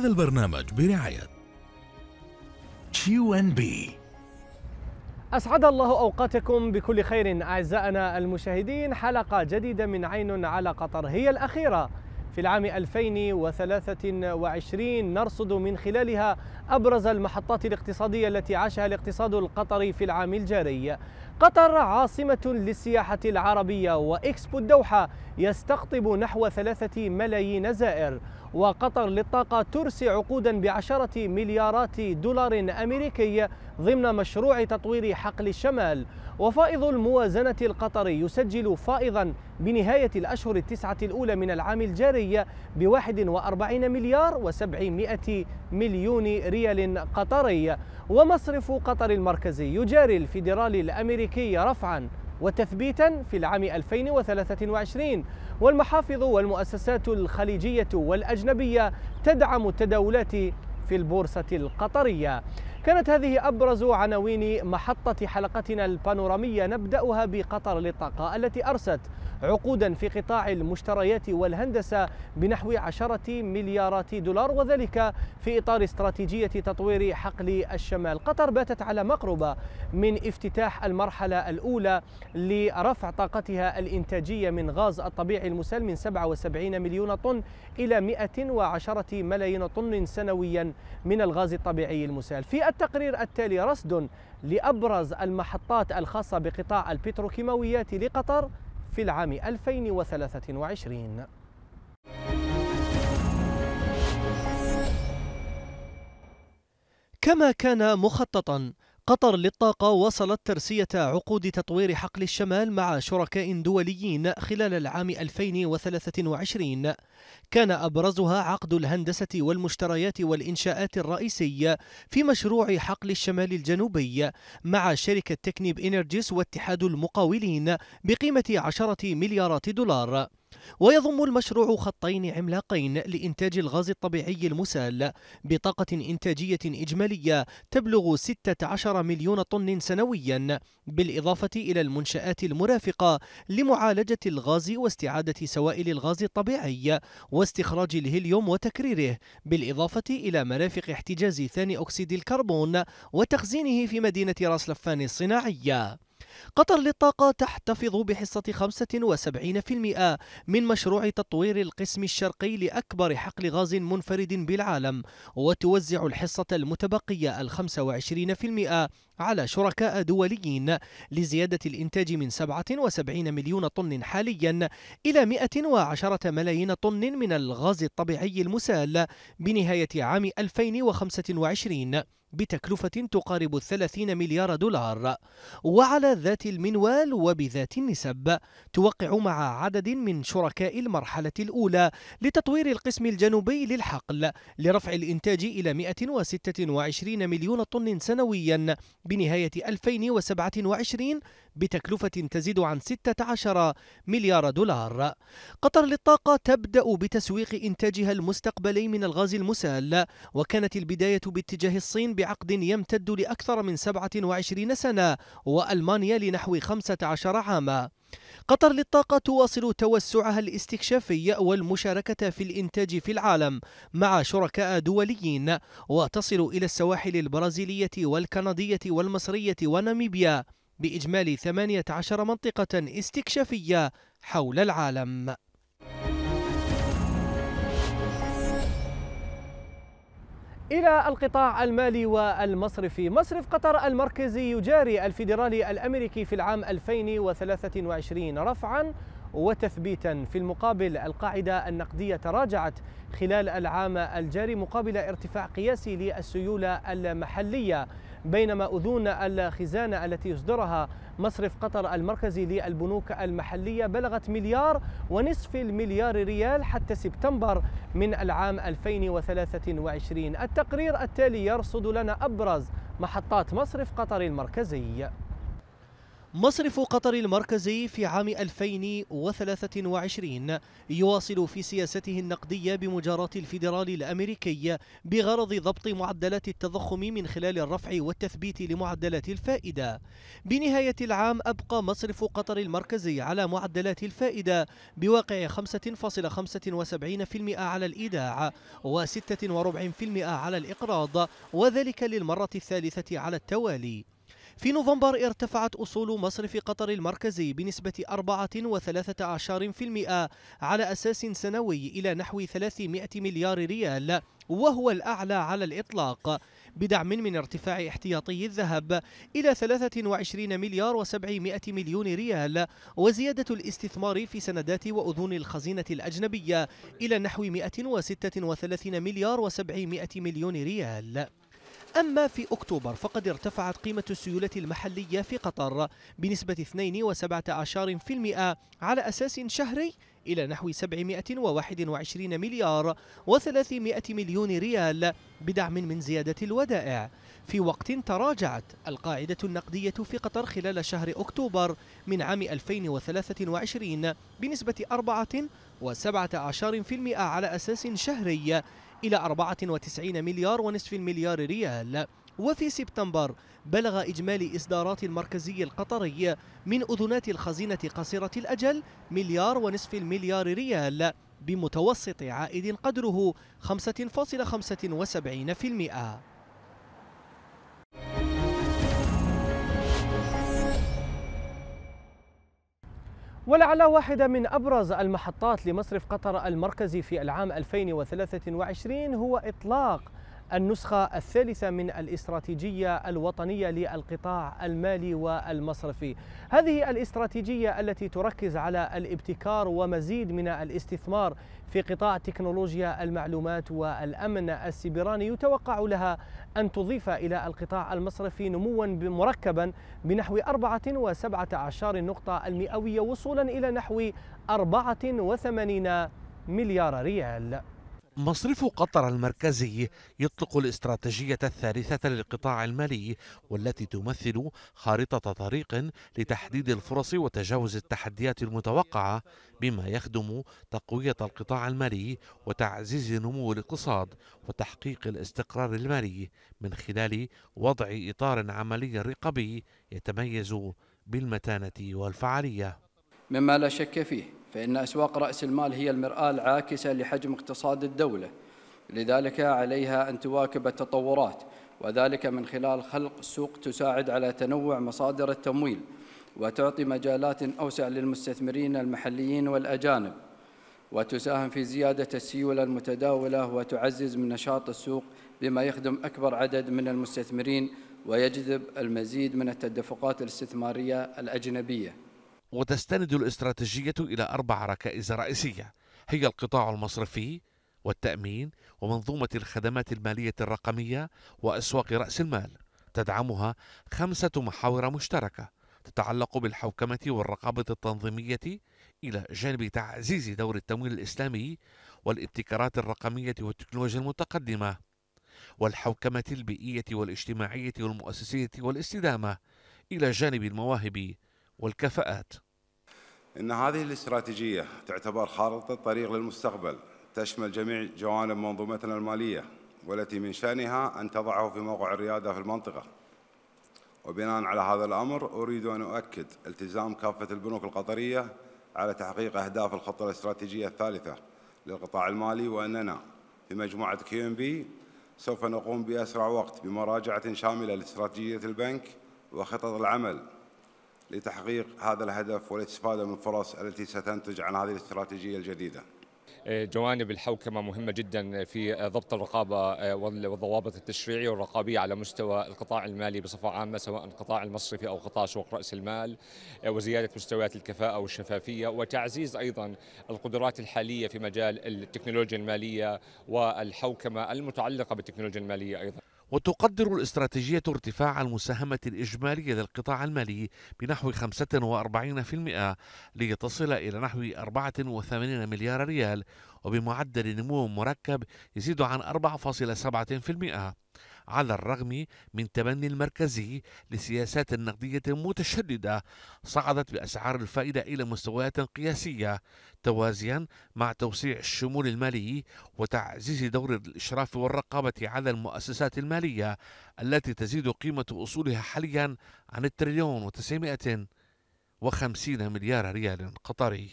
هذا البرنامج برعاية ان بي أسعد الله أوقاتكم بكل خير أعزائنا المشاهدين حلقة جديدة من عين على قطر هي الأخيرة في العام 2023 نرصد من خلالها أبرز المحطات الاقتصادية التي عاشها الاقتصاد القطري في العام الجاري قطر عاصمة للسياحة العربية وإكسبو الدوحة يستقطب نحو ثلاثة ملايين زائر وقطر للطاقة ترسي عقودا بعشرة مليارات دولار أمريكي ضمن مشروع تطوير حقل الشمال وفائض الموازنة القطري يسجل فائضا بنهاية الأشهر التسعة الأولى من العام الجاري ب 41 مليار و700 مليون ريال قطري ومصرف قطر المركزي يجاري الفيدرالي الأمريكي رفعا وتثبيتا في العام 2023 والمحافظ والمؤسسات الخليجية والأجنبية تدعم التداولات في البورصة القطرية كانت هذه أبرز عناوين محطة حلقتنا البانورامية نبدأها بقطر للطاقة التي أرست عقودا في قطاع المشتريات والهندسة بنحو عشرة مليارات دولار وذلك في إطار استراتيجية تطوير حقل الشمال قطر باتت على مقربة من افتتاح المرحلة الأولى لرفع طاقتها الإنتاجية من غاز الطبيعي المسال من 77 مليون طن إلى 110 ملايين طن سنويا من الغاز الطبيعي المسال في التقرير التالي رصد لأبرز المحطات الخاصة بقطاع البتروكيماويات لقطر في العام 2023 كما كان مخططا قطر للطاقة وصلت ترسية عقود تطوير حقل الشمال مع شركاء دوليين خلال العام 2023 كان أبرزها عقد الهندسة والمشتريات والإنشاءات الرئيسية في مشروع حقل الشمال الجنوبي مع شركة تكنيب إنرجيس واتحاد المقاولين بقيمة 10 مليارات دولار ويضم المشروع خطين عملاقين لإنتاج الغاز الطبيعي المسال بطاقة إنتاجية إجمالية تبلغ 16 مليون طن سنويا بالإضافة إلى المنشآت المرافقة لمعالجة الغاز واستعادة سوائل الغاز الطبيعي واستخراج الهيليوم وتكريره بالإضافة إلى مرافق احتجاز ثاني أكسيد الكربون وتخزينه في مدينة راس لفان الصناعية قطر للطاقة تحتفظ بحصة 75% من مشروع تطوير القسم الشرقي لأكبر حقل غاز منفرد بالعالم وتوزع الحصة المتبقية 25% على شركاء دوليين لزيادة الإنتاج من 77 مليون طن حاليا إلى 110 ملايين طن من الغاز الطبيعي المسال بنهاية عام 2025 بتكلفة تقارب الثلاثين مليار دولار وعلى ذات المنوال وبذات النسب توقع مع عدد من شركاء المرحلة الأولى لتطوير القسم الجنوبي للحقل لرفع الإنتاج إلى 126 مليون طن سنويا بنهاية 2027 بتكلفة تزيد عن 16 مليار دولار قطر للطاقة تبدأ بتسويق إنتاجها المستقبلي من الغاز المسال وكانت البداية باتجاه الصين بعقد يمتد لأكثر من 27 سنة وألمانيا لنحو 15 عاما قطر للطاقة تواصل توسعها الاستكشافي والمشاركة في الإنتاج في العالم مع شركاء دوليين وتصل إلى السواحل البرازيلية والكندية والمصرية وناميبيا بإجمالي 18 منطقة استكشافية حول العالم إلى القطاع المالي والمصرفي مصرف قطر المركزي يجاري الفيدرالي الأمريكي في العام 2023 رفعاً وتثبيتا في المقابل القاعدة النقدية تراجعت خلال العام الجاري مقابل ارتفاع قياسي للسيولة المحلية بينما أذون الخزانة التي يصدرها مصرف قطر المركزي للبنوك المحلية بلغت مليار ونصف المليار ريال حتى سبتمبر من العام 2023 التقرير التالي يرصد لنا أبرز محطات مصرف قطر المركزي مصرف قطر المركزي في عام 2023 يواصل في سياسته النقدية بمجاراة الفيدرالي الأمريكي بغرض ضبط معدلات التضخم من خلال الرفع والتثبيت لمعدلات الفائدة بنهاية العام أبقى مصرف قطر المركزي على معدلات الفائدة بواقع 5.75% على الإيداع و46% على الإقراض وذلك للمرة الثالثة على التوالي في نوفمبر ارتفعت أصول مصرف قطر المركزي بنسبة 4.13% على أساس سنوي إلى نحو 300 مليار ريال وهو الأعلى على الإطلاق بدعم من ارتفاع احتياطي الذهب إلى 23 مليار و700 مليون ريال وزيادة الاستثمار في سندات وأذون الخزينة الأجنبية إلى نحو 136 مليار و700 مليون ريال أما في أكتوبر فقد ارتفعت قيمة السيولة المحلية في قطر بنسبة 2.17% على أساس شهري إلى نحو 721 مليار و300 مليون ريال بدعم من زيادة الودائع في وقت تراجعت القاعدة النقدية في قطر خلال شهر أكتوبر من عام 2023 بنسبة 4.17% على أساس شهري إلى 94 مليار ونصف المليار ريال وفي سبتمبر بلغ إجمالي إصدارات المركزي القطري من أذنات الخزينة قصيرة الأجل مليار ونصف المليار ريال بمتوسط عائد قدره 5.75% ولعل واحدة من أبرز المحطات لمصرف قطر المركزي في العام 2023 هو إطلاق النسخة الثالثة من الاستراتيجية الوطنية للقطاع المالي والمصرفي. هذه الاستراتيجية التي تركز على الابتكار ومزيد من الاستثمار في قطاع تكنولوجيا المعلومات والأمن السيبراني يتوقع لها أن تضيف إلى القطاع المصرفي نموا مركبا بنحو 417 نقطة المئوية وصولا إلى نحو 84 مليار ريال. مصرف قطر المركزي يطلق الاستراتيجية الثالثة للقطاع المالي والتي تمثل خارطة طريق لتحديد الفرص وتجاوز التحديات المتوقعة بما يخدم تقوية القطاع المالي وتعزيز نمو الاقتصاد وتحقيق الاستقرار المالي من خلال وضع إطار عملي رقابي يتميز بالمتانة والفعالية مما لا شك فيه فإن أسواق رأس المال هي المرآة العاكسة لحجم اقتصاد الدولة لذلك عليها أن تواكب التطورات وذلك من خلال خلق سوق تساعد على تنوع مصادر التمويل وتعطي مجالات أوسع للمستثمرين المحليين والأجانب وتساهم في زيادة السيولة المتداولة وتعزز من نشاط السوق بما يخدم أكبر عدد من المستثمرين ويجذب المزيد من التدفقات الاستثمارية الأجنبية وتستند الاستراتيجية إلى أربع ركائز رئيسية هي القطاع المصرفي والتأمين ومنظومة الخدمات المالية الرقمية وأسواق رأس المال تدعمها خمسة محاور مشتركة تتعلق بالحوكمة والرقابة التنظيمية إلى جانب تعزيز دور التمويل الإسلامي والابتكارات الرقمية والتكنولوجيا المتقدمة والحوكمة البيئية والاجتماعية والمؤسسية والاستدامة إلى جانب المواهب والكفاءات إن هذه الاستراتيجية تعتبر خارطة طريق للمستقبل تشمل جميع جوانب منظومتنا المالية والتي من شأنها أن تضعه في موقع الريادة في المنطقة وبناء على هذا الأمر أريد أن أؤكد التزام كافة البنوك القطرية على تحقيق أهداف الخطة الاستراتيجية الثالثة للقطاع المالي وأننا في مجموعة كيو ام بي سوف نقوم بأسرع وقت بمراجعة شاملة لاستراتيجية البنك وخطط العمل لتحقيق هذا الهدف والاستفادة من الفرص التي ستنتج عن هذه الاستراتيجية الجديدة آه، جوانب الحوكمة مهمة جدا في ضبط الرقابة آه، والضوابط التشريعية والرقابية على مستوى القطاع المالي بصفة عامة سواء القطاع المصرفي أو قطاع سوق رأس المال آه، وزيادة مستويات الكفاءة والشفافية وتعزيز أيضا القدرات الحالية في مجال التكنولوجيا المالية والحوكمة المتعلقة بالتكنولوجيا المالية أيضا وتقدر الاستراتيجية ارتفاع المساهمة الإجمالية للقطاع المالي بنحو 45% لتصل إلى نحو 84 مليار ريال وبمعدل نمو مركب يزيد عن 4.7% على الرغم من تبني المركزي لسياسات نقدية متشددة صعدت بأسعار الفائدة إلى مستويات قياسية توازيا مع توسيع الشمول المالي وتعزيز دور الإشراف والرقابة على المؤسسات المالية التي تزيد قيمة أصولها حاليا عن التريليون وتسعمائة وخمسين مليار ريال قطري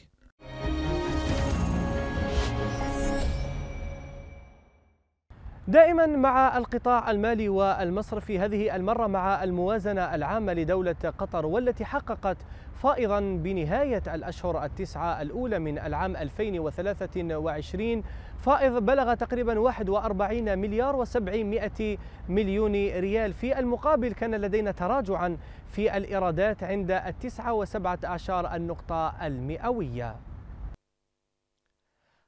دائما مع القطاع المالي والمصرفي هذه المرة مع الموازنة العامة لدولة قطر والتي حققت فائضا بنهاية الأشهر التسعة الأولى من العام 2023 فائض بلغ تقريبا 41 مليار و700 مليون ريال في المقابل كان لدينا تراجعا في الإيرادات عند التسعة وسبعة أعشار النقطة المئوية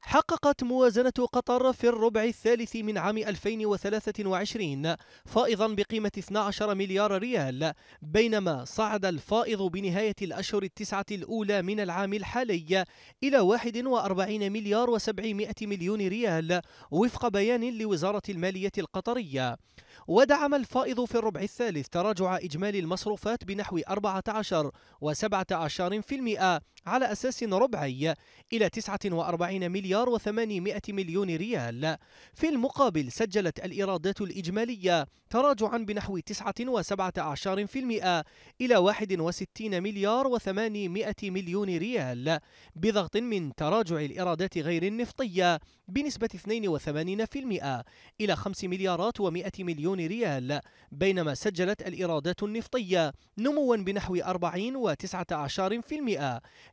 حققت موازنة قطر في الربع الثالث من عام 2023 فائضا بقيمة 12 مليار ريال بينما صعد الفائض بنهاية الأشهر التسعة الأولى من العام الحالي إلى 41 مليار و700 مليون ريال وفق بيان لوزارة المالية القطرية ودعم الفائض في الربع الثالث تراجع إجمالي المصروفات بنحو 14 و17% على أساس ربعي إلى 49 مليار و800 مليون ريال في المقابل سجلت الإيرادات الإجمالية تراجعا بنحو 9.17% إلى 61 مليار و800 مليون ريال بضغط من تراجع الإيرادات غير النفطية بنسبة 82% إلى 5 مليارات و100 مليون ريال بينما سجلت الإيرادات النفطية نموا بنحو 40 و19%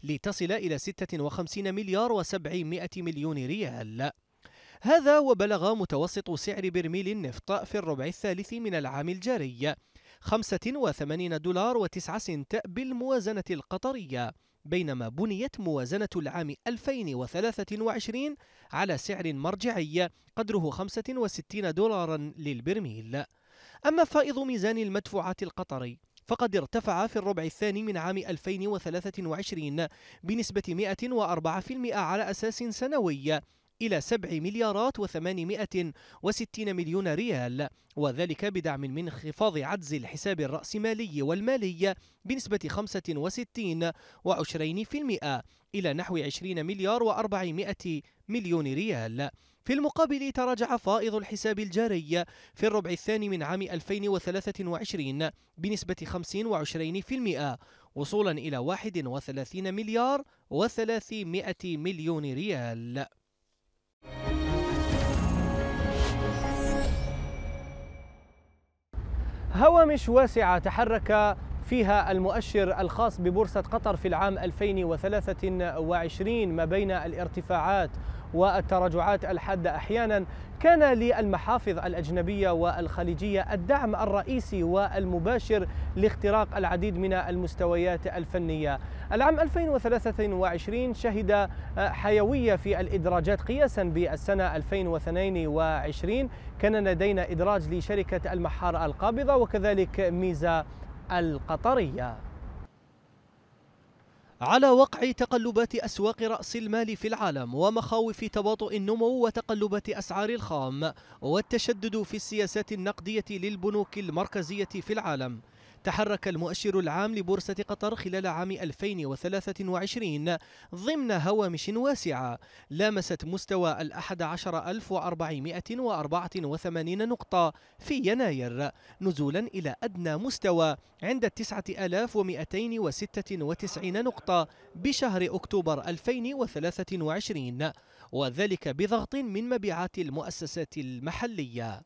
لتصل إلى 56 مليار و700 مليون ريال هذا وبلغ متوسط سعر برميل النفط في الربع الثالث من العام الجاري 85 دولار و9 سنت بالموازنة القطرية بينما بنيت موازنة العام 2023 على سعر مرجعي قدره 65 دولارا للبرميل أما فائض ميزان المدفوعات القطري فقد ارتفع في الربع الثاني من عام 2023 بنسبة 104% على أساس سنوي إلى 7 مليارات و860 مليون ريال وذلك بدعم من انخفاض عجز الحساب الرأسمالي والمالي بنسبة 65 و20% إلى نحو 20 مليار و400 مليون ريال في المقابل تراجع فائض الحساب الجاري في الربع الثاني من عام 2023 بنسبة 25% وصولا إلى 31 مليار و300 مليون ريال هوامش واسعة تحرك فيها المؤشر الخاص ببورصة قطر في العام 2023 ما بين الارتفاعات والتراجعات الحاده احيانا كان للمحافظ الاجنبيه والخليجيه الدعم الرئيسي والمباشر لاختراق العديد من المستويات الفنيه. العام 2023 شهد آه، حيويه في الادراجات قياسا بالسنه 2022 كان لدينا ادراج لشركه المحار القابضه وكذلك ميزه القطريه. على وقع تقلبات أسواق رأس المال في العالم ومخاوف تباطؤ النمو وتقلبات أسعار الخام والتشدد في السياسات النقدية للبنوك المركزية في العالم تحرك المؤشر العام لبورصة قطر خلال عام 2023 ضمن هوامش واسعة لامست مستوى ال 11484 نقطة في يناير نزولا إلى أدنى مستوى عند 9296 نقطة بشهر أكتوبر 2023 وذلك بضغط من مبيعات المؤسسات المحلية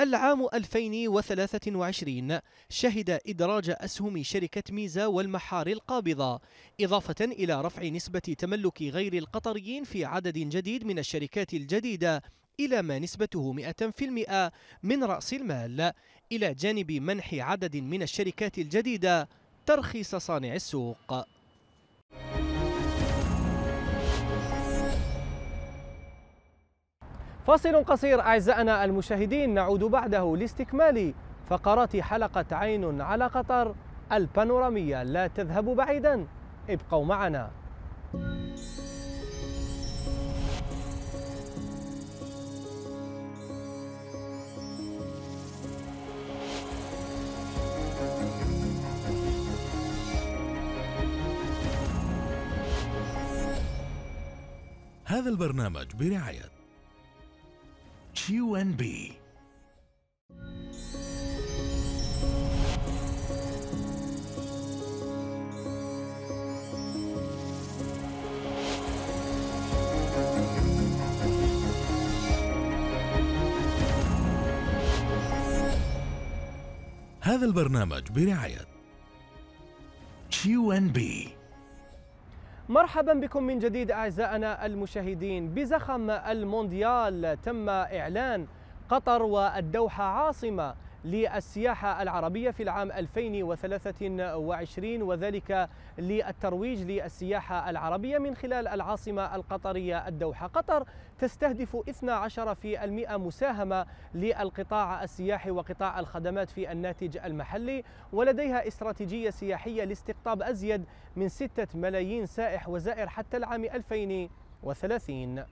العام 2023 شهد إدراج أسهم شركة ميزة والمحار القابضة إضافة إلى رفع نسبة تملك غير القطريين في عدد جديد من الشركات الجديدة إلى ما نسبته 100% من رأس المال إلى جانب منح عدد من الشركات الجديدة ترخيص صانع السوق فاصل قصير أعزائنا المشاهدين نعود بعده لاستكمال فقرات حلقة عين على قطر البانورامية لا تذهب بعيدا ابقوا معنا هذا البرنامج برعايه QNB. هذا البرنامج برعاية بي مرحبا بكم من جديد اعزائنا المشاهدين بزخم المونديال تم اعلان قطر والدوحه عاصمه للسياحة العربية في العام 2023 وذلك للترويج للسياحة العربية من خلال العاصمة القطرية الدوحة قطر تستهدف 12% مساهمة للقطاع السياحي وقطاع الخدمات في الناتج المحلي ولديها استراتيجية سياحية لاستقطاب أزيد من 6 ملايين سائح وزائر حتى العام 2030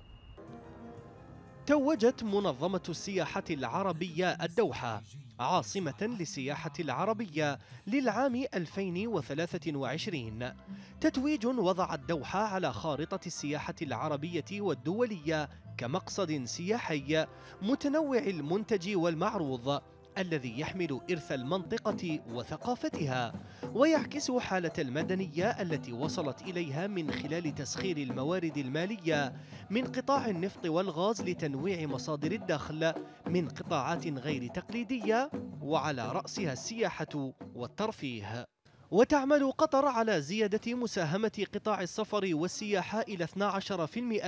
توجت منظمة السياحة العربية الدوحة عاصمة للسياحة العربية للعام 2023 تتويج وضع الدوحة على خارطة السياحة العربية والدولية كمقصد سياحي متنوع المنتج والمعروض الذي يحمل إرث المنطقة وثقافتها ويعكس حالة المدنية التي وصلت إليها من خلال تسخير الموارد المالية من قطاع النفط والغاز لتنويع مصادر الدخل من قطاعات غير تقليدية وعلى رأسها السياحة والترفيه وتعمل قطر على زيادة مساهمة قطاع السفر والسياحة إلى 12%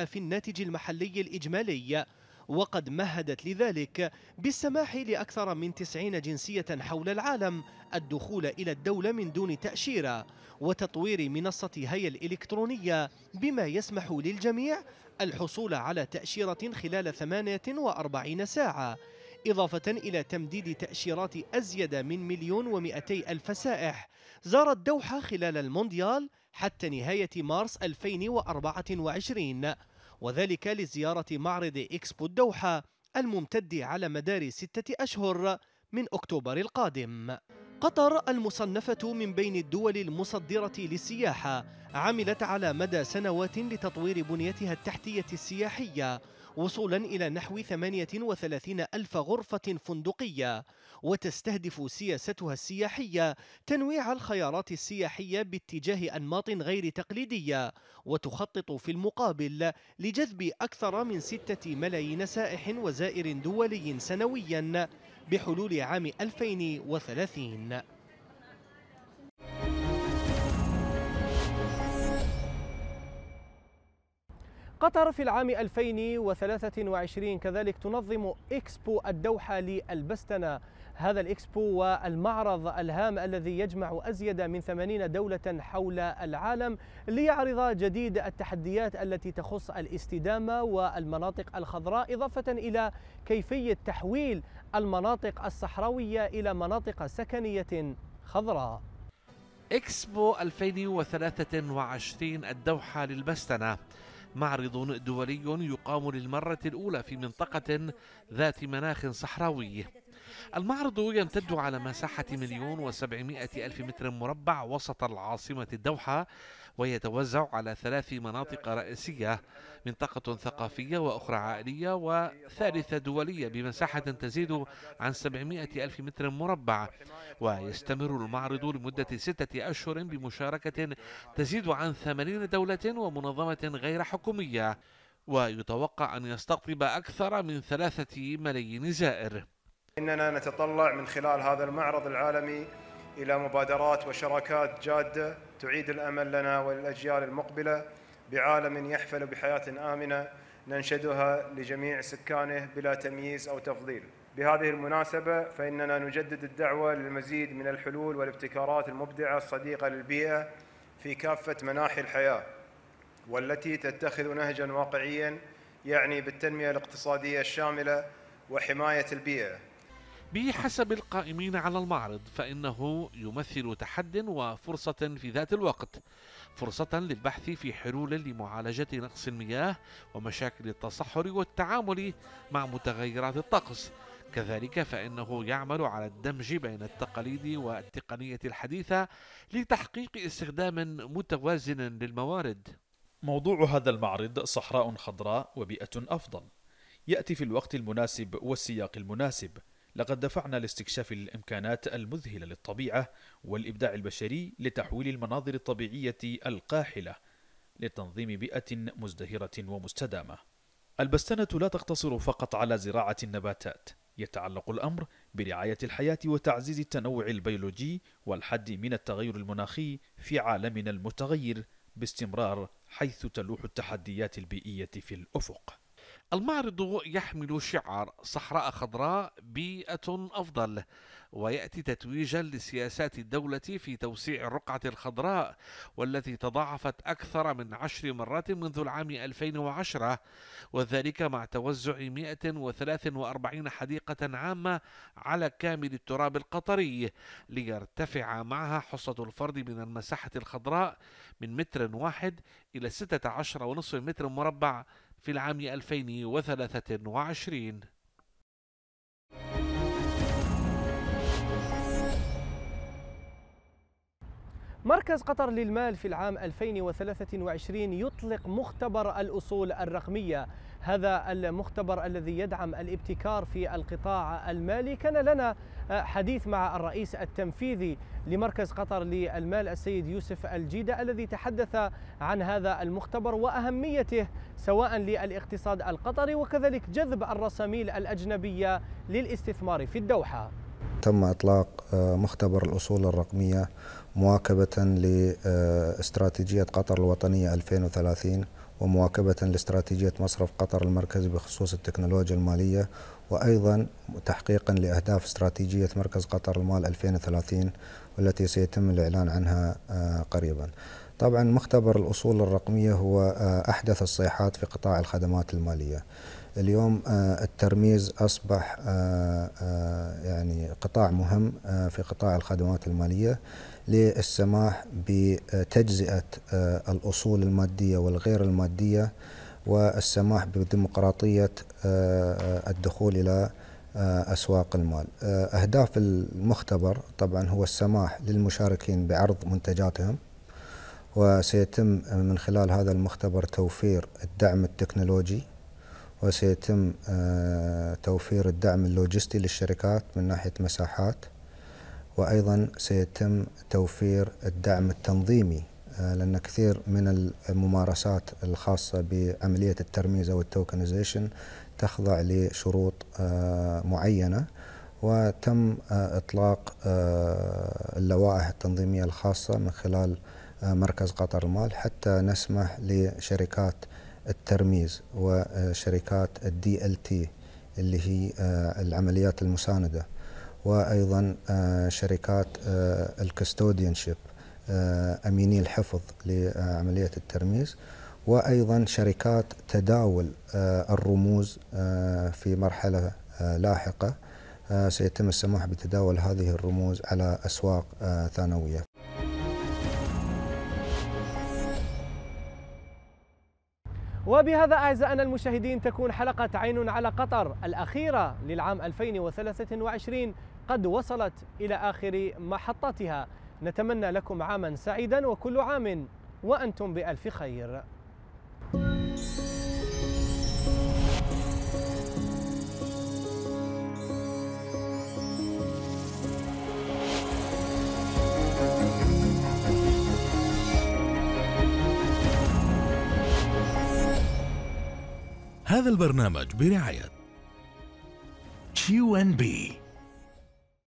في الناتج المحلي الإجمالي وقد مهدت لذلك بالسماح لأكثر من تسعين جنسية حول العالم الدخول إلى الدولة من دون تأشيرة وتطوير منصة هيا الإلكترونية بما يسمح للجميع الحصول على تأشيرة خلال 48 ساعة إضافة إلى تمديد تأشيرات أزيد من مليون ومئتي ألف سائح زار الدوحة خلال المونديال حتى نهاية مارس 2024 وذلك لزيارة معرض إكسبو الدوحة الممتد على مدار ستة أشهر من أكتوبر القادم قطر المصنفة من بين الدول المصدرة للسياحة عملت على مدى سنوات لتطوير بنيتها التحتية السياحية وصولا إلى نحو 38 ألف غرفة فندقية وتستهدف سياستها السياحية تنويع الخيارات السياحية باتجاه أنماط غير تقليدية وتخطط في المقابل لجذب أكثر من 6 ملايين سائح وزائر دولي سنويا بحلول عام 2030 قطر في العام 2023 كذلك تنظم إكسبو الدوحة للبستنة هذا الإكسبو والمعرض الهام الذي يجمع أزيد من 80 دولة حول العالم ليعرض جديد التحديات التي تخص الاستدامة والمناطق الخضراء إضافة إلى كيفية تحويل المناطق الصحراوية إلى مناطق سكنية خضراء إكسبو 2023 الدوحة للبستنة معرض دولي يقام للمرة الأولى في منطقة ذات مناخ صحراوي المعرض يمتد على مساحة مليون وسبعمائة ألف متر مربع وسط العاصمة الدوحة ويتوزع على ثلاث مناطق رئيسية منطقة ثقافية وأخرى عائلية وثالثة دولية بمساحة تزيد عن 700 ألف متر مربع ويستمر المعرض لمدة ستة أشهر بمشاركة تزيد عن 80 دولة ومنظمة غير حكومية ويتوقع أن يستقطب أكثر من ثلاثة ملايين زائر إننا نتطلع من خلال هذا المعرض العالمي إلى مبادرات وشراكات جادة تعيد الأمل لنا وللأجيال المقبلة بعالم يحفل بحياة آمنة ننشدها لجميع سكانه بلا تمييز أو تفضيل بهذه المناسبة فإننا نجدد الدعوة للمزيد من الحلول والابتكارات المبدعة الصديقة للبيئة في كافة مناحي الحياة والتي تتخذ نهجا واقعيا يعني بالتنمية الاقتصادية الشاملة وحماية البيئة بحسب القائمين على المعرض فإنه يمثل تحد وفرصة في ذات الوقت فرصة للبحث في حلول لمعالجة نقص المياه ومشاكل التصحر والتعامل مع متغيرات الطقس كذلك فإنه يعمل على الدمج بين التقاليد والتقنية الحديثة لتحقيق استخدام متوازن للموارد موضوع هذا المعرض صحراء خضراء وبيئة أفضل يأتي في الوقت المناسب والسياق المناسب لقد دفعنا لاستكشاف الامكانات المذهله للطبيعه والابداع البشري لتحويل المناظر الطبيعيه القاحله لتنظيم بيئه مزدهره ومستدامه البستنه لا تقتصر فقط على زراعه النباتات يتعلق الامر برعايه الحياه وتعزيز التنوع البيولوجي والحد من التغير المناخي في عالمنا المتغير باستمرار حيث تلوح التحديات البيئيه في الافق المعرض يحمل شعار صحراء خضراء بيئة أفضل ويأتي تتويجا لسياسات الدولة في توسيع الرقعة الخضراء والتي تضاعفت أكثر من عشر مرات منذ العام 2010 وذلك مع توزع 143 حديقة عامة على كامل التراب القطري ليرتفع معها حصة الفرد من المساحة الخضراء من متر واحد إلى 16.5 متر مربع في العام 2023 مركز قطر للمال في العام 2023 يطلق مختبر الأصول الرقمية هذا المختبر الذي يدعم الابتكار في القطاع المالي كان لنا آه، حديث مع الرئيس التنفيذي لمركز قطر للمال السيد يوسف الجيدة الذي تحدث عن هذا المختبر وأهميته سواء للاقتصاد القطري وكذلك جذب الرساميل الأجنبية للاستثمار في الدوحة تم إطلاق آه، مختبر الأصول الرقمية مواكبة لاستراتيجية آه، قطر الوطنية 2030 ومواكبة لاستراتيجية مصرف قطر المركزي بخصوص التكنولوجيا المالية وأيضا تحقيقا لأهداف استراتيجية مركز قطر المال 2030 والتي سيتم الإعلان عنها آه، قريبا طبعا مختبر الأصول الرقمية هو آه، أحدث الصيحات في قطاع الخدمات المالية اليوم آه، الترميز أصبح يعني قطاع مهم في قطاع الخدمات المالية للسماح بتجزئة آه، الأصول المادية والغير المادية والسماح بديمقراطية آه، الدخول إلى آه، أسواق المال أهداف المختبر طبعا هو السماح للمشاركين بعرض منتجاتهم وسيتم من خلال هذا المختبر توفير الدعم التكنولوجي وسيتم توفير الدعم اللوجستي للشركات من ناحية مساحات وأيضا سيتم توفير الدعم التنظيمي آه، لأن كثير من الممارسات الخاصة بعملية الترميز أو التوكنزيشن تخضع لشروط آه، معينة وتم آه، إطلاق اللوائح التنظيمية الخاصة من خلال مركز قطر المال حتى نسمح لشركات الترميز وشركات الدي ال تي اللي هي العمليات المساندة وايضا آه، شركات آه، الكستوديانشيب آه، اميني الحفظ لعمليه الترميز وايضا شركات تداول الرموز في مرحله لاحقه سيتم السماح بتداول هذه الرموز على اسواق ثانويه وبهذا أعزائنا المشاهدين تكون حلقة عين على قطر الأخيرة للعام 2023 قد وصلت إلى آخر محطتها نتمنى لكم عاما سعيدا وكل عام وأنتم بألف خير هذا البرنامج برعاية بي